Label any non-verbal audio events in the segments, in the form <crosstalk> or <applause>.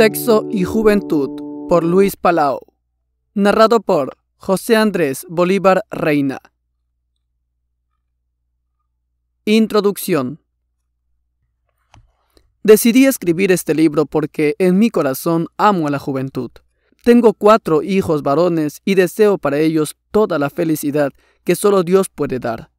Sexo y Juventud por Luis Palau. Narrado por José Andrés Bolívar Reina. Introducción. Decidí escribir este libro porque en mi corazón amo a la juventud. Tengo cuatro hijos varones y deseo para ellos toda la felicidad que solo Dios puede dar.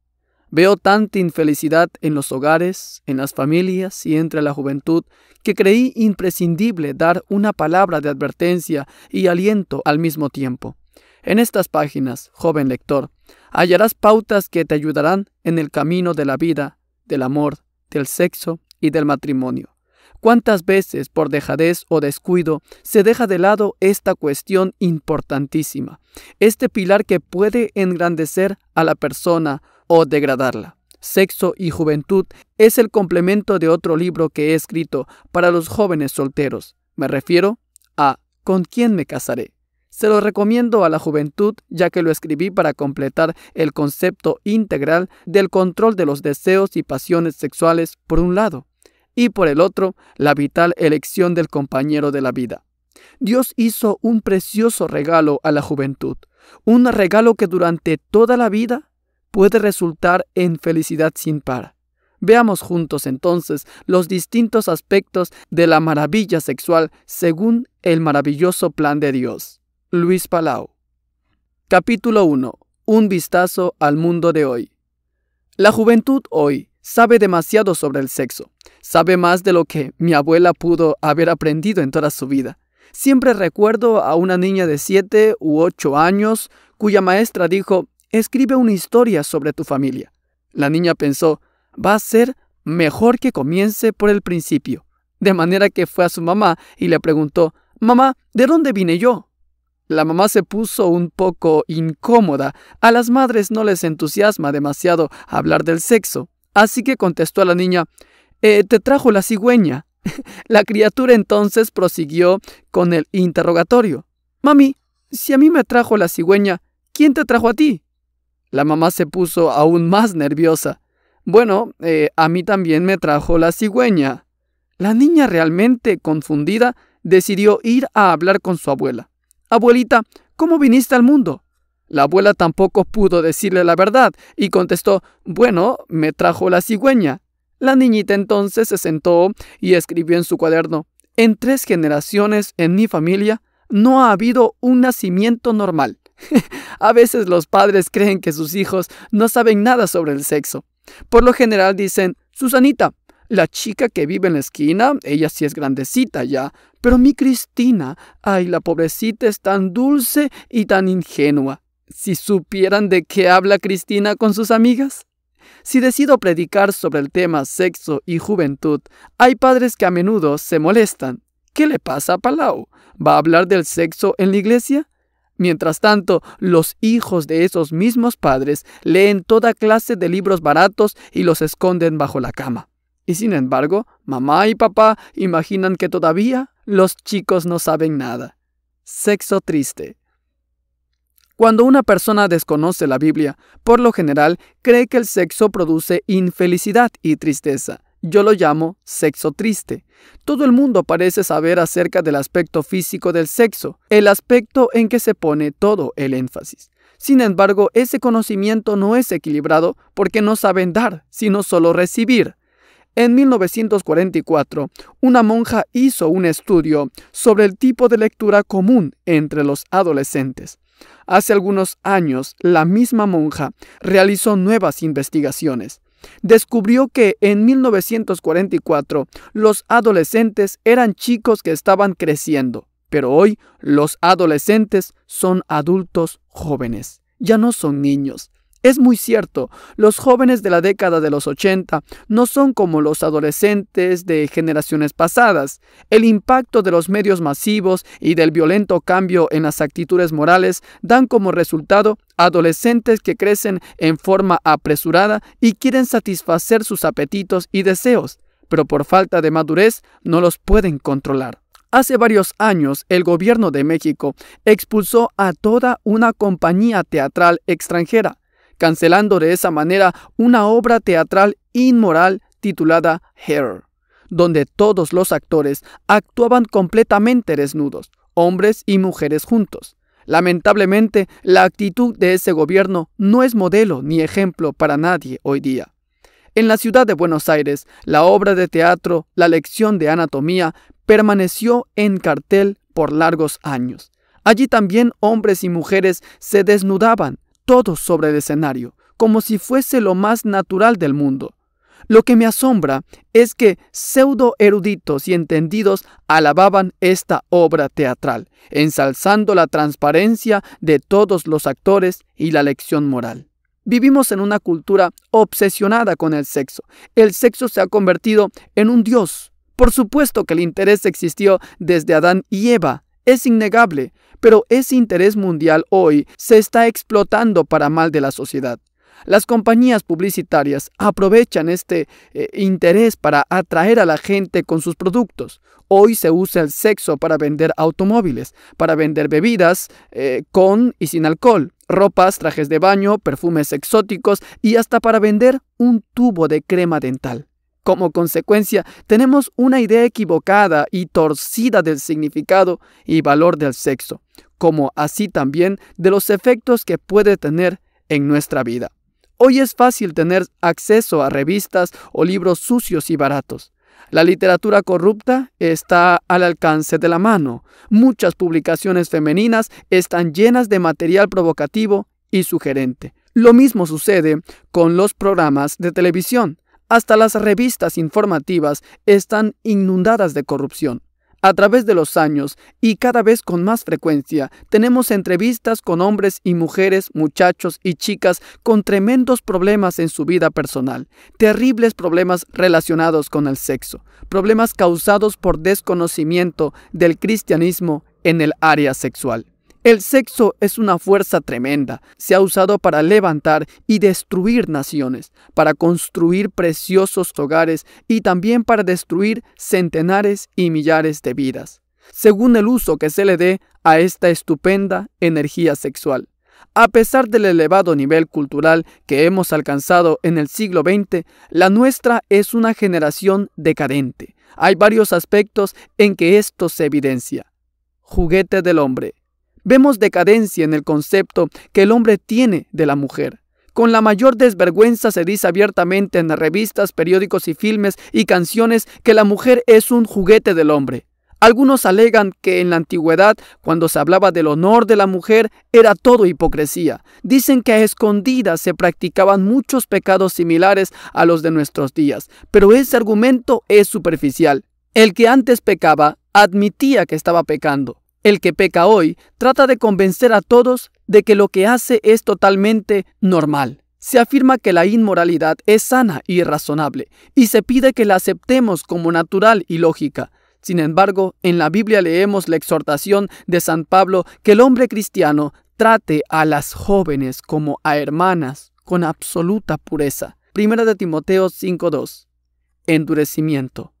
Veo tanta infelicidad en los hogares, en las familias y entre la juventud que creí imprescindible dar una palabra de advertencia y aliento al mismo tiempo. En estas páginas, joven lector, hallarás pautas que te ayudarán en el camino de la vida, del amor, del sexo y del matrimonio. ¿Cuántas veces por dejadez o descuido se deja de lado esta cuestión importantísima, este pilar que puede engrandecer a la persona, o degradarla. Sexo y Juventud es el complemento de otro libro que he escrito para los jóvenes solteros. Me refiero a ¿Con quién me casaré? Se lo recomiendo a la juventud ya que lo escribí para completar el concepto integral del control de los deseos y pasiones sexuales por un lado, y por el otro, la vital elección del compañero de la vida. Dios hizo un precioso regalo a la juventud, un regalo que durante toda la vida puede resultar en felicidad sin par. Veamos juntos entonces los distintos aspectos de la maravilla sexual según el maravilloso plan de Dios. Luis Palau. Capítulo 1. Un vistazo al mundo de hoy. La juventud hoy sabe demasiado sobre el sexo. Sabe más de lo que mi abuela pudo haber aprendido en toda su vida. Siempre recuerdo a una niña de 7 u 8 años cuya maestra dijo, Escribe una historia sobre tu familia. La niña pensó, va a ser mejor que comience por el principio. De manera que fue a su mamá y le preguntó, Mamá, ¿de dónde vine yo? La mamá se puso un poco incómoda. A las madres no les entusiasma demasiado hablar del sexo. Así que contestó a la niña, eh, te trajo la cigüeña. <laughs> la criatura entonces prosiguió con el interrogatorio. Mami, si a mí me trajo la cigüeña, ¿quién te trajo a ti? La mamá se puso aún más nerviosa. Bueno, eh, a mí también me trajo la cigüeña. La niña realmente confundida decidió ir a hablar con su abuela. Abuelita, ¿cómo viniste al mundo? La abuela tampoco pudo decirle la verdad y contestó, bueno, me trajo la cigüeña. La niñita entonces se sentó y escribió en su cuaderno, en tres generaciones en mi familia no ha habido un nacimiento normal. <laughs> a veces los padres creen que sus hijos no saben nada sobre el sexo. Por lo general dicen, Susanita, la chica que vive en la esquina, ella sí es grandecita ya, pero mi Cristina, ay, la pobrecita es tan dulce y tan ingenua. Si supieran de qué habla Cristina con sus amigas. Si decido predicar sobre el tema sexo y juventud, hay padres que a menudo se molestan. ¿Qué le pasa a Palau? ¿Va a hablar del sexo en la iglesia? Mientras tanto, los hijos de esos mismos padres leen toda clase de libros baratos y los esconden bajo la cama. Y sin embargo, mamá y papá imaginan que todavía los chicos no saben nada. Sexo triste. Cuando una persona desconoce la Biblia, por lo general cree que el sexo produce infelicidad y tristeza. Yo lo llamo sexo triste. Todo el mundo parece saber acerca del aspecto físico del sexo, el aspecto en que se pone todo el énfasis. Sin embargo, ese conocimiento no es equilibrado porque no saben dar, sino solo recibir. En 1944, una monja hizo un estudio sobre el tipo de lectura común entre los adolescentes. Hace algunos años, la misma monja realizó nuevas investigaciones descubrió que en 1944 los adolescentes eran chicos que estaban creciendo, pero hoy los adolescentes son adultos jóvenes, ya no son niños. Es muy cierto, los jóvenes de la década de los 80 no son como los adolescentes de generaciones pasadas. El impacto de los medios masivos y del violento cambio en las actitudes morales dan como resultado adolescentes que crecen en forma apresurada y quieren satisfacer sus apetitos y deseos, pero por falta de madurez no los pueden controlar. Hace varios años, el gobierno de México expulsó a toda una compañía teatral extranjera cancelando de esa manera una obra teatral inmoral titulada Hair, donde todos los actores actuaban completamente desnudos, hombres y mujeres juntos. Lamentablemente, la actitud de ese gobierno no es modelo ni ejemplo para nadie hoy día. En la ciudad de Buenos Aires, la obra de teatro La lección de anatomía permaneció en cartel por largos años. Allí también hombres y mujeres se desnudaban, todo sobre el escenario, como si fuese lo más natural del mundo. Lo que me asombra es que pseudo eruditos y entendidos alababan esta obra teatral, ensalzando la transparencia de todos los actores y la lección moral. Vivimos en una cultura obsesionada con el sexo. El sexo se ha convertido en un dios. Por supuesto que el interés existió desde Adán y Eva, es innegable, pero ese interés mundial hoy se está explotando para mal de la sociedad. Las compañías publicitarias aprovechan este eh, interés para atraer a la gente con sus productos. Hoy se usa el sexo para vender automóviles, para vender bebidas eh, con y sin alcohol, ropas, trajes de baño, perfumes exóticos y hasta para vender un tubo de crema dental. Como consecuencia, tenemos una idea equivocada y torcida del significado y valor del sexo, como así también de los efectos que puede tener en nuestra vida. Hoy es fácil tener acceso a revistas o libros sucios y baratos. La literatura corrupta está al alcance de la mano. Muchas publicaciones femeninas están llenas de material provocativo y sugerente. Lo mismo sucede con los programas de televisión. Hasta las revistas informativas están inundadas de corrupción. A través de los años y cada vez con más frecuencia, tenemos entrevistas con hombres y mujeres, muchachos y chicas con tremendos problemas en su vida personal, terribles problemas relacionados con el sexo, problemas causados por desconocimiento del cristianismo en el área sexual. El sexo es una fuerza tremenda. Se ha usado para levantar y destruir naciones, para construir preciosos hogares y también para destruir centenares y millares de vidas, según el uso que se le dé a esta estupenda energía sexual. A pesar del elevado nivel cultural que hemos alcanzado en el siglo XX, la nuestra es una generación decadente. Hay varios aspectos en que esto se evidencia. Juguete del hombre Vemos decadencia en el concepto que el hombre tiene de la mujer. Con la mayor desvergüenza se dice abiertamente en revistas, periódicos y filmes y canciones que la mujer es un juguete del hombre. Algunos alegan que en la antigüedad, cuando se hablaba del honor de la mujer, era todo hipocresía. Dicen que a escondidas se practicaban muchos pecados similares a los de nuestros días, pero ese argumento es superficial. El que antes pecaba admitía que estaba pecando. El que peca hoy trata de convencer a todos de que lo que hace es totalmente normal. Se afirma que la inmoralidad es sana y razonable, y se pide que la aceptemos como natural y lógica. Sin embargo, en la Biblia leemos la exhortación de San Pablo que el hombre cristiano trate a las jóvenes como a hermanas con absoluta pureza. Primera de Timoteo 5.2. Endurecimiento.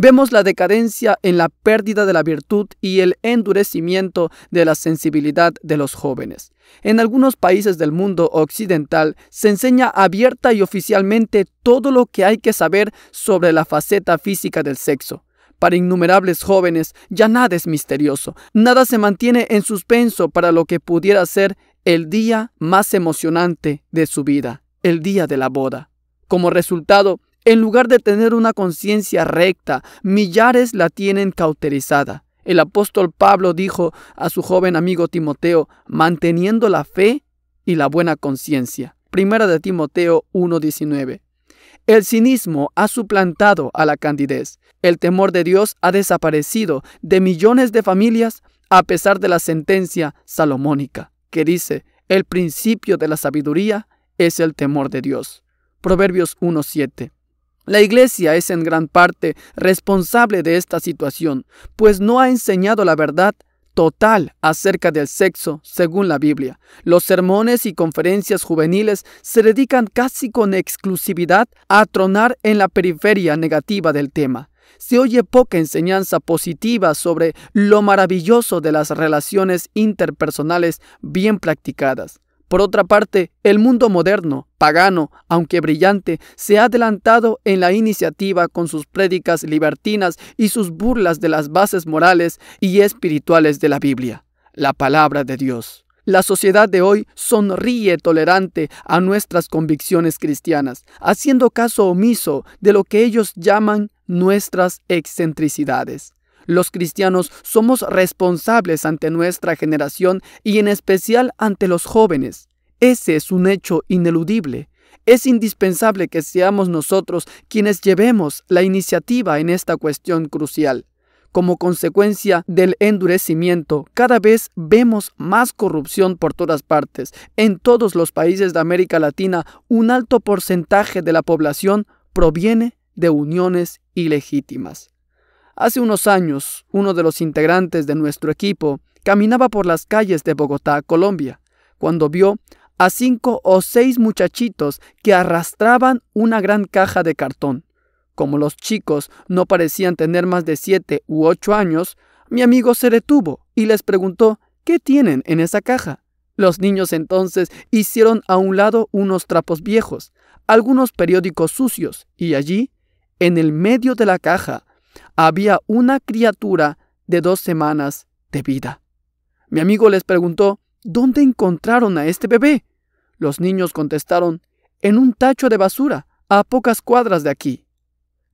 Vemos la decadencia en la pérdida de la virtud y el endurecimiento de la sensibilidad de los jóvenes. En algunos países del mundo occidental se enseña abierta y oficialmente todo lo que hay que saber sobre la faceta física del sexo. Para innumerables jóvenes ya nada es misterioso, nada se mantiene en suspenso para lo que pudiera ser el día más emocionante de su vida, el día de la boda. Como resultado, en lugar de tener una conciencia recta, millares la tienen cauterizada. El apóstol Pablo dijo a su joven amigo Timoteo, manteniendo la fe y la buena conciencia. Primera de Timoteo 1:19. El cinismo ha suplantado a la candidez. El temor de Dios ha desaparecido de millones de familias a pesar de la sentencia salomónica, que dice, el principio de la sabiduría es el temor de Dios. Proverbios 1.7. La Iglesia es en gran parte responsable de esta situación, pues no ha enseñado la verdad total acerca del sexo, según la Biblia. Los sermones y conferencias juveniles se dedican casi con exclusividad a tronar en la periferia negativa del tema. Se oye poca enseñanza positiva sobre lo maravilloso de las relaciones interpersonales bien practicadas. Por otra parte, el mundo moderno, pagano, aunque brillante, se ha adelantado en la iniciativa con sus prédicas libertinas y sus burlas de las bases morales y espirituales de la Biblia, la palabra de Dios. La sociedad de hoy sonríe tolerante a nuestras convicciones cristianas, haciendo caso omiso de lo que ellos llaman nuestras excentricidades. Los cristianos somos responsables ante nuestra generación y en especial ante los jóvenes. Ese es un hecho ineludible. Es indispensable que seamos nosotros quienes llevemos la iniciativa en esta cuestión crucial. Como consecuencia del endurecimiento, cada vez vemos más corrupción por todas partes. En todos los países de América Latina, un alto porcentaje de la población proviene de uniones ilegítimas. Hace unos años, uno de los integrantes de nuestro equipo caminaba por las calles de Bogotá, Colombia, cuando vio a cinco o seis muchachitos que arrastraban una gran caja de cartón. Como los chicos no parecían tener más de siete u ocho años, mi amigo se detuvo y les preguntó qué tienen en esa caja. Los niños entonces hicieron a un lado unos trapos viejos, algunos periódicos sucios, y allí, en el medio de la caja, había una criatura de dos semanas de vida. Mi amigo les preguntó, ¿dónde encontraron a este bebé? Los niños contestaron, en un tacho de basura, a pocas cuadras de aquí.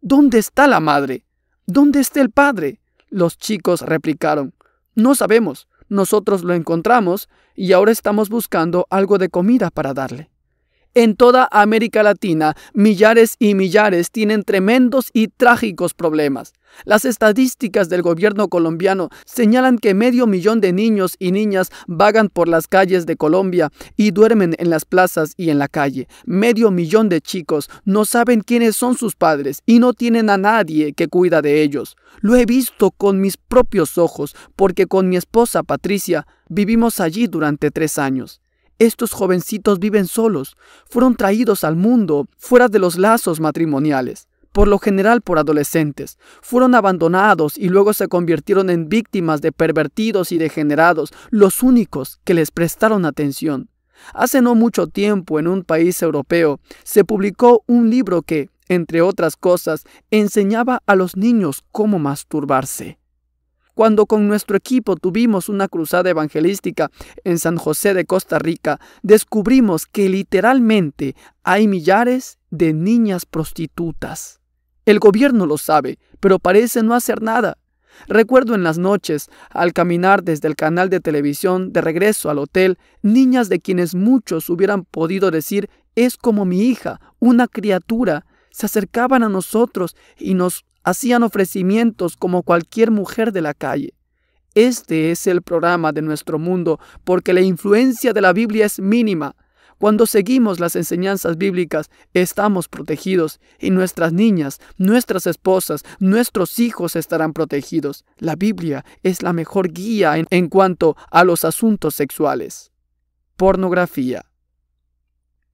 ¿Dónde está la madre? ¿Dónde está el padre? Los chicos replicaron, no sabemos, nosotros lo encontramos y ahora estamos buscando algo de comida para darle. En toda América Latina, millares y millares tienen tremendos y trágicos problemas. Las estadísticas del gobierno colombiano señalan que medio millón de niños y niñas vagan por las calles de Colombia y duermen en las plazas y en la calle. Medio millón de chicos no saben quiénes son sus padres y no tienen a nadie que cuida de ellos. Lo he visto con mis propios ojos porque con mi esposa Patricia vivimos allí durante tres años. Estos jovencitos viven solos, fueron traídos al mundo fuera de los lazos matrimoniales, por lo general por adolescentes, fueron abandonados y luego se convirtieron en víctimas de pervertidos y degenerados, los únicos que les prestaron atención. Hace no mucho tiempo en un país europeo se publicó un libro que, entre otras cosas, enseñaba a los niños cómo masturbarse. Cuando con nuestro equipo tuvimos una cruzada evangelística en San José de Costa Rica, descubrimos que literalmente hay millares de niñas prostitutas. El gobierno lo sabe, pero parece no hacer nada. Recuerdo en las noches, al caminar desde el canal de televisión de regreso al hotel, niñas de quienes muchos hubieran podido decir es como mi hija, una criatura, se acercaban a nosotros y nos hacían ofrecimientos como cualquier mujer de la calle. Este es el programa de nuestro mundo porque la influencia de la Biblia es mínima. Cuando seguimos las enseñanzas bíblicas, estamos protegidos y nuestras niñas, nuestras esposas, nuestros hijos estarán protegidos. La Biblia es la mejor guía en, cuanto a los asuntos sexuales. Pornografía.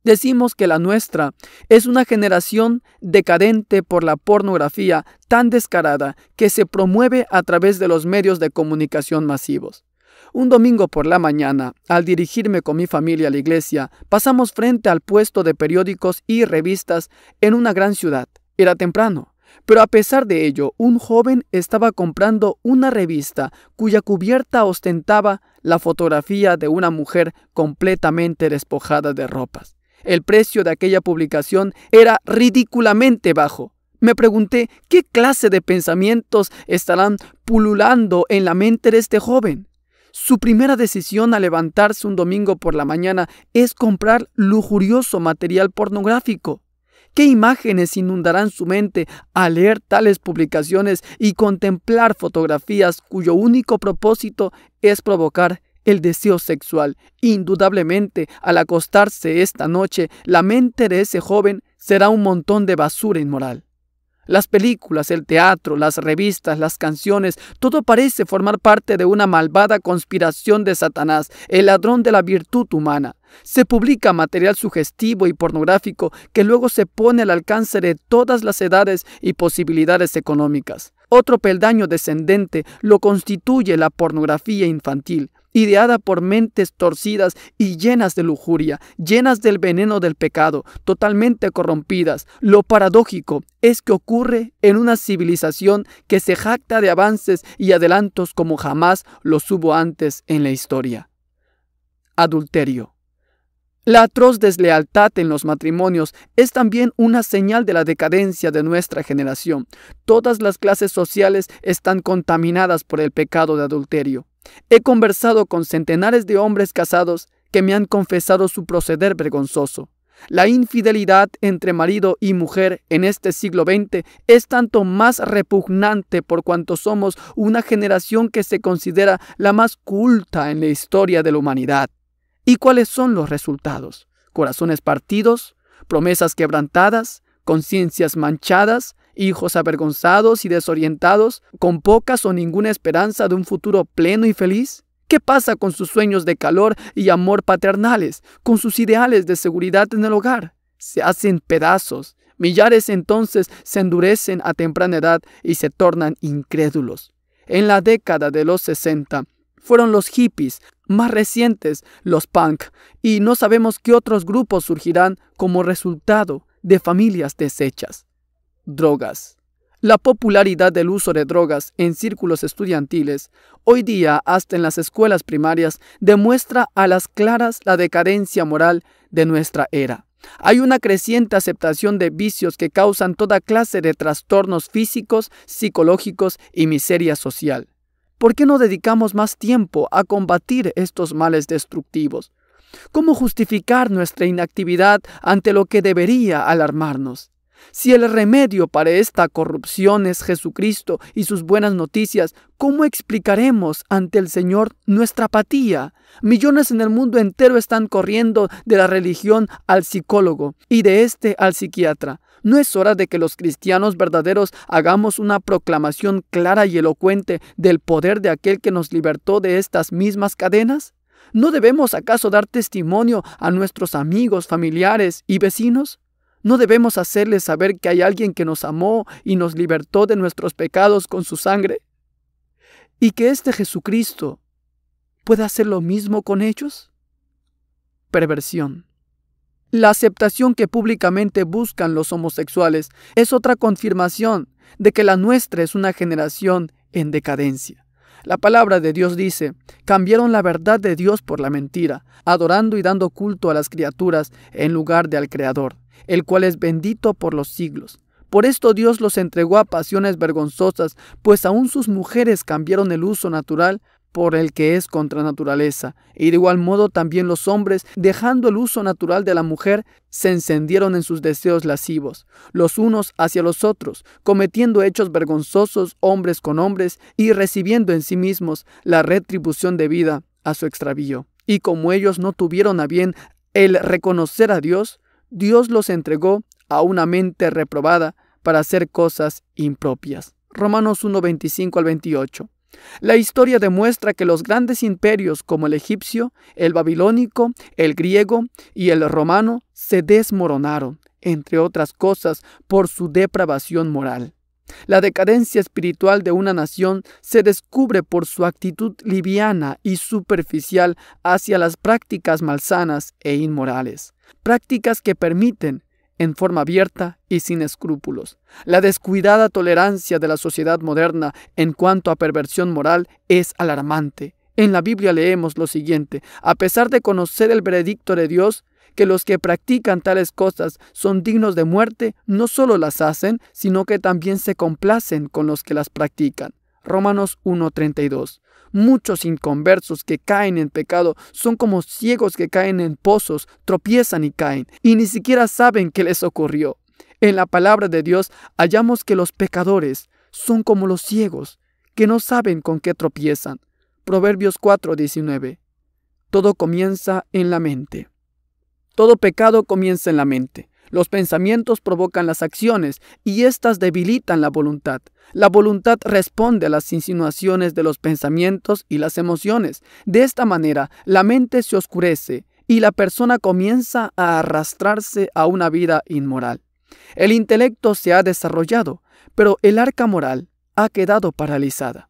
Decimos que la nuestra es una generación decadente por la pornografía tan descarada que se promueve a través de los medios de comunicación masivos. Un domingo por la mañana, al dirigirme con mi familia a la iglesia, pasamos frente al puesto de periódicos y revistas en una gran ciudad. Era temprano, pero a pesar de ello, un joven estaba comprando una revista cuya cubierta ostentaba la fotografía de una mujer completamente despojada de ropas. El precio de aquella publicación era ridículamente bajo. Me pregunté qué clase de pensamientos estarán pululando en la mente de este joven. Su primera decisión al levantarse un domingo por la mañana es comprar lujurioso material pornográfico. ¿Qué imágenes inundarán su mente al leer tales publicaciones y contemplar fotografías cuyo único propósito es provocar el deseo sexual. Indudablemente, al acostarse esta noche, la mente de ese joven será un montón de basura inmoral. Las películas, el teatro, las revistas, las canciones, todo parece formar parte de una malvada conspiración de Satanás, el ladrón de la virtud humana. Se publica material sugestivo y pornográfico que luego se pone al alcance de todas las edades y posibilidades económicas. Otro peldaño descendente lo constituye la pornografía infantil, ideada por mentes torcidas y llenas de lujuria, llenas del veneno del pecado, totalmente corrompidas. Lo paradójico es que ocurre en una civilización que se jacta de avances y adelantos como jamás los hubo antes en la historia. Adulterio. La atroz deslealtad en los matrimonios es también una señal de la decadencia de nuestra generación. Todas las clases sociales están contaminadas por el pecado de adulterio. He conversado con centenares de hombres casados que me han confesado su proceder vergonzoso. La infidelidad entre marido y mujer en este siglo XX es tanto más repugnante por cuanto somos una generación que se considera la más culta en la historia de la humanidad. ¿Y cuáles son los resultados? Corazones partidos, promesas quebrantadas, conciencias manchadas, hijos avergonzados y desorientados, con pocas o ninguna esperanza de un futuro pleno y feliz? ¿Qué pasa con sus sueños de calor y amor paternales, con sus ideales de seguridad en el hogar? Se hacen pedazos. Millares entonces se endurecen a temprana edad y se tornan incrédulos. En la década de los 60 fueron los hippies, más recientes los punk, y no sabemos qué otros grupos surgirán como resultado de familias deshechas drogas. La popularidad del uso de drogas en círculos estudiantiles, hoy día hasta en las escuelas primarias, demuestra a las claras la decadencia moral de nuestra era. Hay una creciente aceptación de vicios que causan toda clase de trastornos físicos, psicológicos y miseria social. ¿Por qué no dedicamos más tiempo a combatir estos males destructivos? ¿Cómo justificar nuestra inactividad ante lo que debería alarmarnos? Si el remedio para esta corrupción es Jesucristo y sus buenas noticias, ¿cómo explicaremos ante el Señor nuestra apatía? Millones en el mundo entero están corriendo de la religión al psicólogo y de este al psiquiatra. ¿No es hora de que los cristianos verdaderos hagamos una proclamación clara y elocuente del poder de aquel que nos libertó de estas mismas cadenas? ¿No debemos acaso dar testimonio a nuestros amigos, familiares y vecinos? No debemos hacerles saber que hay alguien que nos amó y nos libertó de nuestros pecados con su sangre. Y que este Jesucristo puede hacer lo mismo con ellos. Perversión. La aceptación que públicamente buscan los homosexuales es otra confirmación de que la nuestra es una generación en decadencia. La palabra de Dios dice, cambiaron la verdad de Dios por la mentira, adorando y dando culto a las criaturas en lugar de al Creador el cual es bendito por los siglos. Por esto Dios los entregó a pasiones vergonzosas, pues aún sus mujeres cambiaron el uso natural por el que es contra naturaleza, y e de igual modo también los hombres, dejando el uso natural de la mujer, se encendieron en sus deseos lascivos, los unos hacia los otros, cometiendo hechos vergonzosos hombres con hombres y recibiendo en sí mismos la retribución debida a su extravío. Y como ellos no tuvieron a bien el reconocer a Dios, Dios los entregó a una mente reprobada para hacer cosas impropias. Romanos 1:25 al 28. La historia demuestra que los grandes imperios como el egipcio, el babilónico, el griego y el romano se desmoronaron, entre otras cosas, por su depravación moral. La decadencia espiritual de una nación se descubre por su actitud liviana y superficial hacia las prácticas malsanas e inmorales prácticas que permiten, en forma abierta y sin escrúpulos, la descuidada tolerancia de la sociedad moderna en cuanto a perversión moral es alarmante. En la Biblia leemos lo siguiente, a pesar de conocer el veredicto de Dios, que los que practican tales cosas son dignos de muerte, no solo las hacen, sino que también se complacen con los que las practican. Romanos 1:32. Muchos inconversos que caen en pecado son como ciegos que caen en pozos, tropiezan y caen, y ni siquiera saben qué les ocurrió. En la palabra de Dios hallamos que los pecadores son como los ciegos, que no saben con qué tropiezan. Proverbios 4:19. Todo comienza en la mente. Todo pecado comienza en la mente. Los pensamientos provocan las acciones y éstas debilitan la voluntad. La voluntad responde a las insinuaciones de los pensamientos y las emociones. De esta manera, la mente se oscurece y la persona comienza a arrastrarse a una vida inmoral. El intelecto se ha desarrollado, pero el arca moral ha quedado paralizada.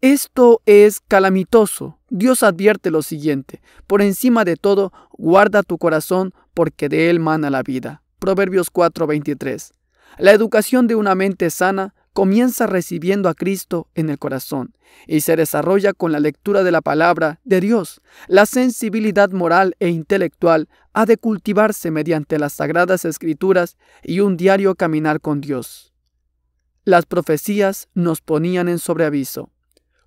Esto es calamitoso. Dios advierte lo siguiente, por encima de todo, guarda tu corazón porque de él mana la vida. Proverbios 4:23. La educación de una mente sana comienza recibiendo a Cristo en el corazón y se desarrolla con la lectura de la palabra de Dios. La sensibilidad moral e intelectual ha de cultivarse mediante las sagradas escrituras y un diario caminar con Dios. Las profecías nos ponían en sobreaviso.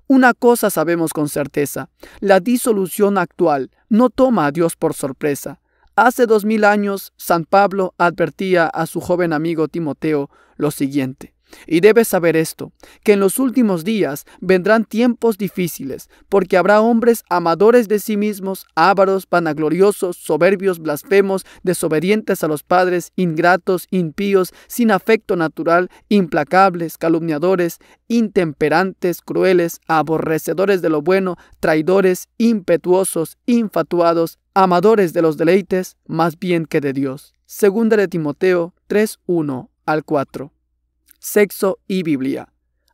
Una cosa sabemos con certeza, la disolución actual no toma a Dios por sorpresa. Hace dos mil años, San Pablo advertía a su joven amigo Timoteo lo siguiente. Y debes saber esto, que en los últimos días vendrán tiempos difíciles, porque habrá hombres amadores de sí mismos, ávaros, vanagloriosos, soberbios, blasfemos, desobedientes a los padres, ingratos, impíos, sin afecto natural, implacables, calumniadores, intemperantes, crueles, aborrecedores de lo bueno, traidores, impetuosos, infatuados, amadores de los deleites más bien que de Dios. Segunda de Timoteo 3.1 al 4 sexo y Biblia.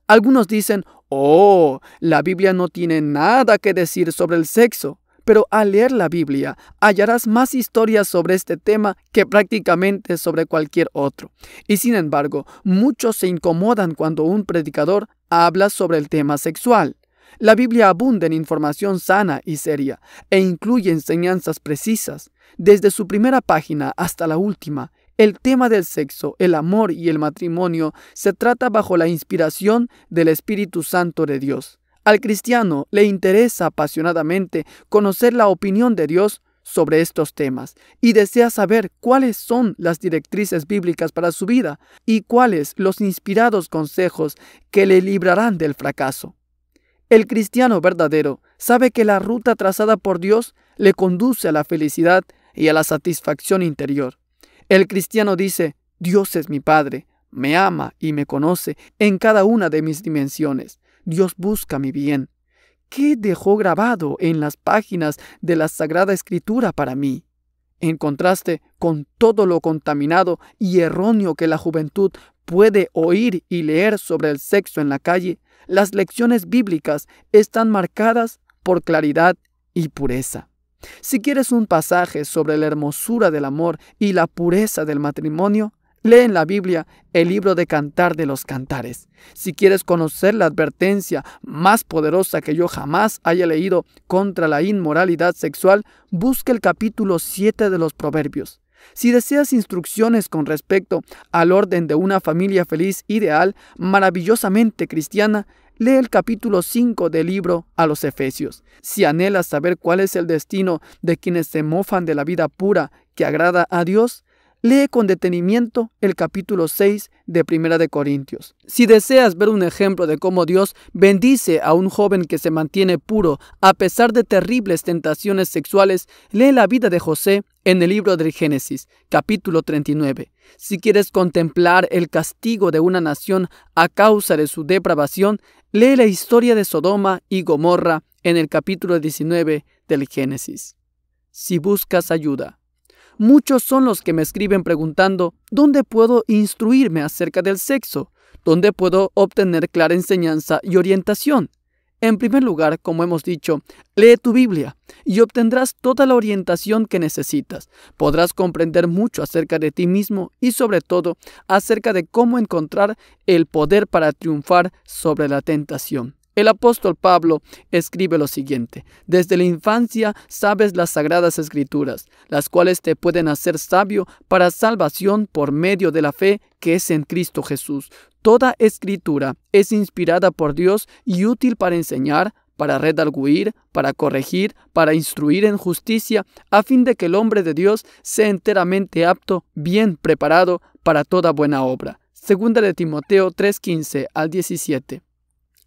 Algunos dicen, oh, la Biblia no tiene nada que decir sobre el sexo, pero al leer la Biblia hallarás más historias sobre este tema que prácticamente sobre cualquier otro. Y sin embargo, muchos se incomodan cuando un predicador habla sobre el tema sexual. La Biblia abunda en información sana y seria e incluye enseñanzas precisas. Desde su primera página hasta la última, el tema del sexo, el amor y el matrimonio se trata bajo la inspiración del Espíritu Santo de Dios. Al cristiano le interesa apasionadamente conocer la opinión de Dios sobre estos temas y desea saber cuáles son las directrices bíblicas para su vida y cuáles los inspirados consejos que le librarán del fracaso. El cristiano verdadero sabe que la ruta trazada por Dios le conduce a la felicidad y a la satisfacción interior. El cristiano dice, Dios es mi Padre, me ama y me conoce en cada una de mis dimensiones. Dios busca mi bien. ¿Qué dejó grabado en las páginas de la Sagrada Escritura para mí? En contraste con todo lo contaminado y erróneo que la juventud puede oír y leer sobre el sexo en la calle, las lecciones bíblicas están marcadas por claridad y pureza. Si quieres un pasaje sobre la hermosura del amor y la pureza del matrimonio, lee en la Biblia el libro de Cantar de los Cantares. Si quieres conocer la advertencia más poderosa que yo jamás haya leído contra la inmoralidad sexual, busca el capítulo 7 de los Proverbios. Si deseas instrucciones con respecto al orden de una familia feliz ideal, maravillosamente cristiana, Lee el capítulo 5 del libro a los Efesios. Si anhelas saber cuál es el destino de quienes se mofan de la vida pura que agrada a Dios, Lee con detenimiento el capítulo 6 de Primera de Corintios. Si deseas ver un ejemplo de cómo Dios bendice a un joven que se mantiene puro a pesar de terribles tentaciones sexuales, lee la vida de José en el libro del Génesis, capítulo 39. Si quieres contemplar el castigo de una nación a causa de su depravación, lee la historia de Sodoma y Gomorra en el capítulo 19 del Génesis. Si buscas ayuda, Muchos son los que me escriben preguntando, ¿dónde puedo instruirme acerca del sexo? ¿Dónde puedo obtener clara enseñanza y orientación? En primer lugar, como hemos dicho, lee tu Biblia y obtendrás toda la orientación que necesitas. Podrás comprender mucho acerca de ti mismo y sobre todo acerca de cómo encontrar el poder para triunfar sobre la tentación. El apóstol Pablo escribe lo siguiente, desde la infancia sabes las sagradas escrituras, las cuales te pueden hacer sabio para salvación por medio de la fe que es en Cristo Jesús. Toda escritura es inspirada por Dios y útil para enseñar, para redarguir, para corregir, para instruir en justicia, a fin de que el hombre de Dios sea enteramente apto, bien preparado para toda buena obra. Segunda de Timoteo 3:15 al 17.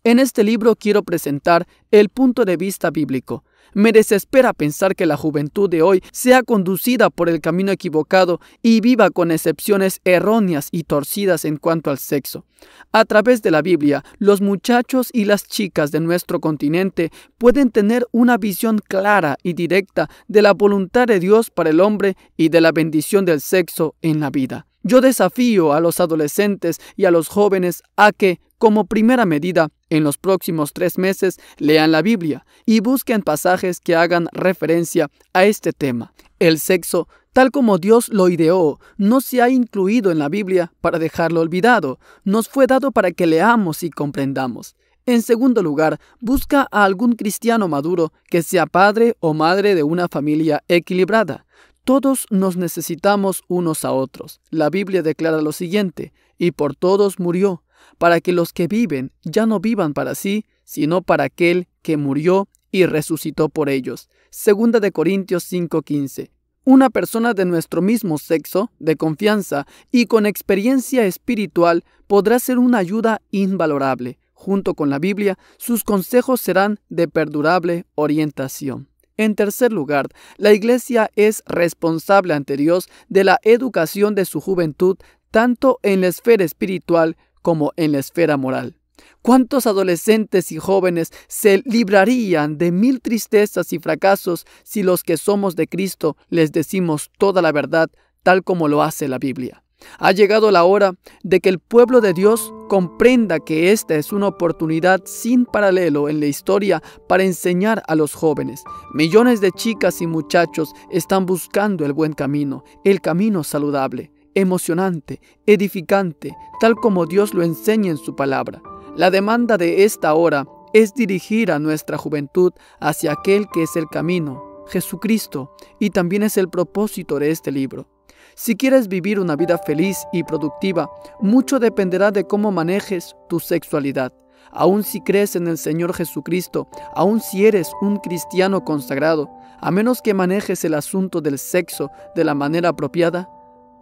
En este libro quiero presentar el punto de vista bíblico. Me desespera pensar que la juventud de hoy sea conducida por el camino equivocado y viva con excepciones erróneas y torcidas en cuanto al sexo. A través de la Biblia, los muchachos y las chicas de nuestro continente pueden tener una visión clara y directa de la voluntad de Dios para el hombre y de la bendición del sexo en la vida. Yo desafío a los adolescentes y a los jóvenes a que como primera medida, en los próximos tres meses lean la Biblia y busquen pasajes que hagan referencia a este tema. El sexo, tal como Dios lo ideó, no se ha incluido en la Biblia para dejarlo olvidado, nos fue dado para que leamos y comprendamos. En segundo lugar, busca a algún cristiano maduro que sea padre o madre de una familia equilibrada. Todos nos necesitamos unos a otros. La Biblia declara lo siguiente, y por todos murió para que los que viven ya no vivan para sí, sino para aquel que murió y resucitó por ellos. Segunda de Corintios 5:15. Una persona de nuestro mismo sexo, de confianza y con experiencia espiritual podrá ser una ayuda invalorable. Junto con la Biblia, sus consejos serán de perdurable orientación. En tercer lugar, la Iglesia es responsable ante Dios de la educación de su juventud, tanto en la esfera espiritual como en la esfera moral. ¿Cuántos adolescentes y jóvenes se librarían de mil tristezas y fracasos si los que somos de Cristo les decimos toda la verdad tal como lo hace la Biblia? Ha llegado la hora de que el pueblo de Dios comprenda que esta es una oportunidad sin paralelo en la historia para enseñar a los jóvenes. Millones de chicas y muchachos están buscando el buen camino, el camino saludable emocionante, edificante, tal como Dios lo enseña en su palabra. La demanda de esta hora es dirigir a nuestra juventud hacia aquel que es el camino, Jesucristo, y también es el propósito de este libro. Si quieres vivir una vida feliz y productiva, mucho dependerá de cómo manejes tu sexualidad. Aun si crees en el Señor Jesucristo, aun si eres un cristiano consagrado, a menos que manejes el asunto del sexo de la manera apropiada,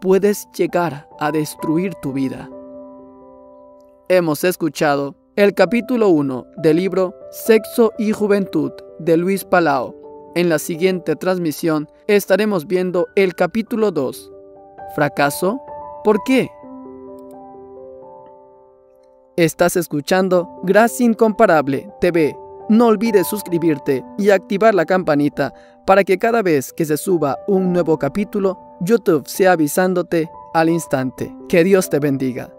puedes llegar a destruir tu vida. Hemos escuchado el capítulo 1 del libro Sexo y Juventud de Luis Palau. En la siguiente transmisión estaremos viendo el capítulo 2. ¿Fracaso? ¿Por qué? Estás escuchando Gracia Incomparable TV. No olvides suscribirte y activar la campanita para que cada vez que se suba un nuevo capítulo YouTube sea avisándote al instante. Que Dios te bendiga.